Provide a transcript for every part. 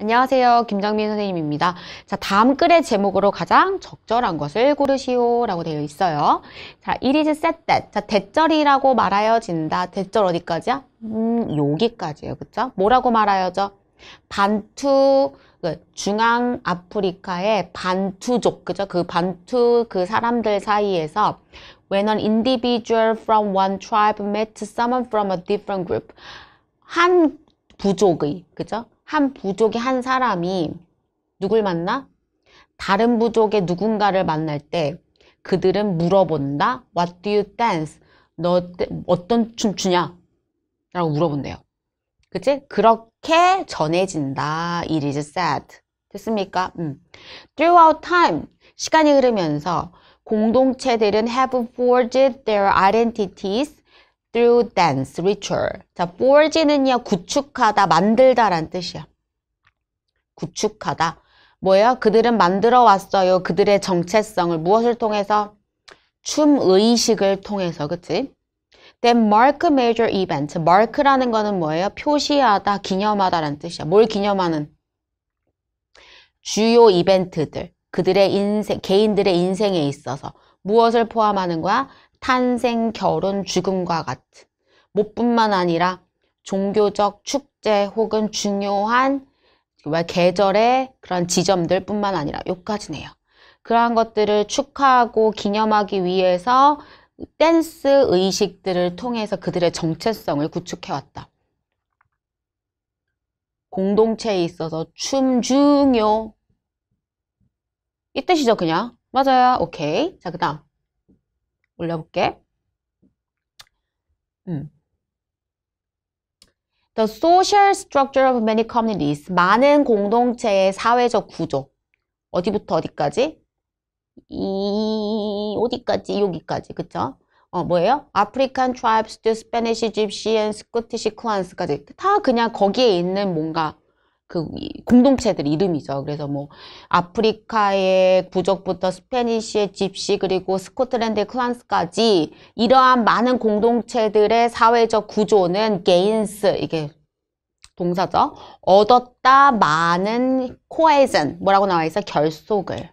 안녕하세요. 김정민 선생님입니다. 자, 다음 글의 제목으로 가장 적절한 것을 고르시오 라고 되어 있어요. 자, it is said that. 자, 대절이라고 말하여진다. 대절 어디까지야? 음, 여기까지예요. 그쵸? 뭐라고 말하여져? 반투, 그 중앙 아프리카의 반투족, 그죠? 그 반투 그 사람들 사이에서 when an individual from one tribe met someone from a different group. 한 부족의, 그죠? 한 부족의 한 사람이 누굴 만나? 다른 부족의 누군가를 만날 때 그들은 물어본다. What do you dance? 너 어떤 춤 추냐? 라고 물어본대요. 그치? 그렇게 전해진다. It is said. 됐습니까? 음. Throughout time, 시간이 흐르면서 공동체들은 have forged their identities through dance ritual. 자, forge는요, 구축하다, 만들다 라는 뜻이야. 구축하다. 뭐예요? 그들은 만들어 왔어요. 그들의 정체성을 무엇을 통해서? 춤 의식을 통해서, 그치? Then mark major event. mark라는 거는 뭐예요? 표시하다, 기념하다 라는 뜻이야. 뭘 기념하는? 주요 이벤트들. 그들의 인생, 개인들의 인생에 있어서. 무엇을 포함하는 거야? 탄생, 결혼, 죽음과 같은 못뿐만 아니라 종교적 축제 혹은 중요한 계절의 그런 지점들 뿐만 아니라 요까지네요. 그러한 것들을 축하하고 기념하기 위해서 댄스 의식들을 통해서 그들의 정체성을 구축해왔다. 공동체에 있어서 춤 중요. 이 뜻이죠, 그냥. 맞아요. 오케이. 자, 그 다음. 올려볼게. 음. The social structure of many communities. 많은 공동체의 사회적 구조. 어디부터 어디까지? 이 어디까지? 여기까지. 그쵸? 어, 뭐예요? 아프리칸 트라이브스, 스페니시, 집시앤, 스코티시 클란스까지 다 그냥 거기에 있는 뭔가 그 공동체들 이름이죠. 그래서 뭐 아프리카의 부족부터 스페니쉬의 집시 그리고 스코틀랜드의 클란스까지 이러한 많은 공동체들의 사회적 구조는 게인스 이게 동사죠. 얻었다 많은 코에즌 뭐라고 나와 있어? 결속을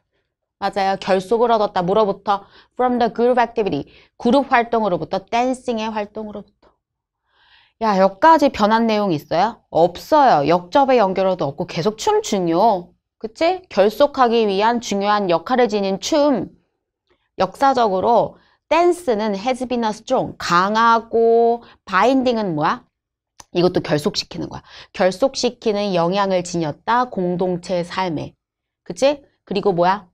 맞아요. 결속을 얻었다. 물어부터 from the group activity 그룹 활동으로부터 댄싱의 활동으로부터 야, 여기까지 변한 내용이 있어요? 없어요. 역접의 연결어도 없고 계속 춤 중요. 그치? 결속하기 위한 중요한 역할을 지닌 춤. 역사적으로 댄스는 has been a strong, 강하고 바인딩은 뭐야? 이것도 결속시키는 거야. 결속시키는 영향을 지녔다 공동체의 삶에. 그치? 그리고 뭐야?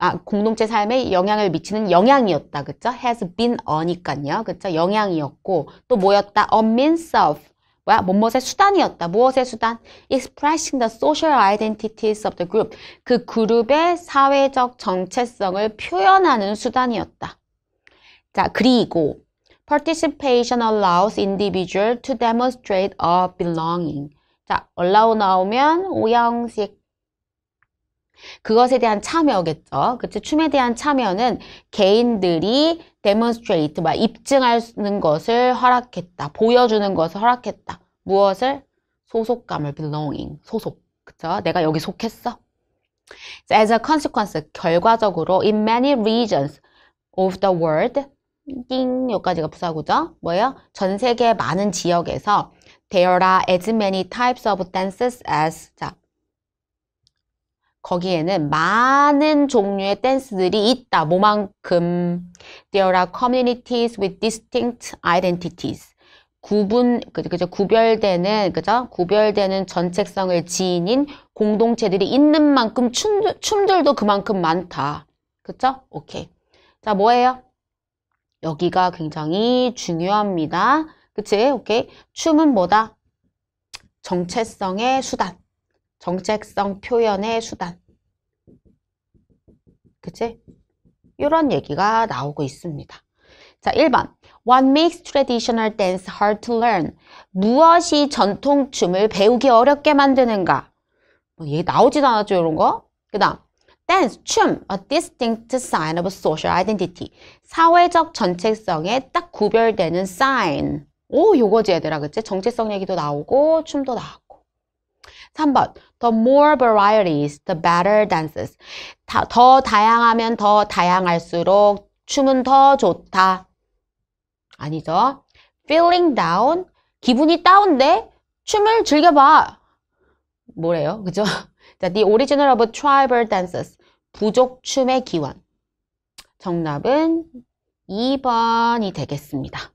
아, 공동체 삶에 영향을 미치는 영향이었다. 그쵸? has been 어니까요. 그쵸? 영향이었고 또 뭐였다? a means of 뭐야? 뭐뭐의 수단이었다. 무엇의 수단? expressing the social identities of the group. 그 그룹의 사회적 정체성을 표현하는 수단이었다. 자, 그리고 participation allows individual to demonstrate a belonging. 자, allow 나오면 오형식 그것에 대한 참여겠죠. 그치? 춤에 대한 참여는 개인들이 demonstrate, 막 입증하는 것을 허락했다. 보여주는 것을 허락했다. 무엇을? 소속감을 belonging, 소속. 그쵸? 내가 여기 속했어. As a consequence, 결과적으로 in many regions of the world, 띵 여기까지가 부사구죠. 뭐예요? 전 세계 많은 지역에서 there are as many types of dances as 자, 거기에는 많은 종류의 댄스들이 있다. 뭐만큼 There are communities with distinct identities. 구분 그죠, 구별되는 그죠 구별되는 전책성을 지닌 공동체들이 있는 만큼 춤, 춤들도 그만큼 많다. 그쵸? 오케이. 자 뭐예요? 여기가 굉장히 중요합니다. 그치? 오케이. 춤은 뭐다? 정체성의 수단. 정책성 표현의 수단. 그치? 이런 얘기가 나오고 있습니다. 자, 1번. What makes traditional dance hard to learn? 무엇이 전통 춤을 배우기 어렵게 만드는가? 뭐얘 나오지도 않았죠, 이런 거? 그 다음. dance, 춤, a distinct sign of social identity. 사회적 정체성에 딱 구별되는 sign. 오, 요거지 얘들아, 그치? 정체성 얘기도 나오고, 춤도 나오고. 3번 The more varieties, the better dances. 다, 더 다양하면 더 다양할수록 춤은 더 좋다. 아니죠. Feeling down, 기분이 다운데 춤을 즐겨봐. 뭐래요? 그죠? 자, The original of tribal dances, 부족 춤의 기원. 정답은 2번이 되겠습니다.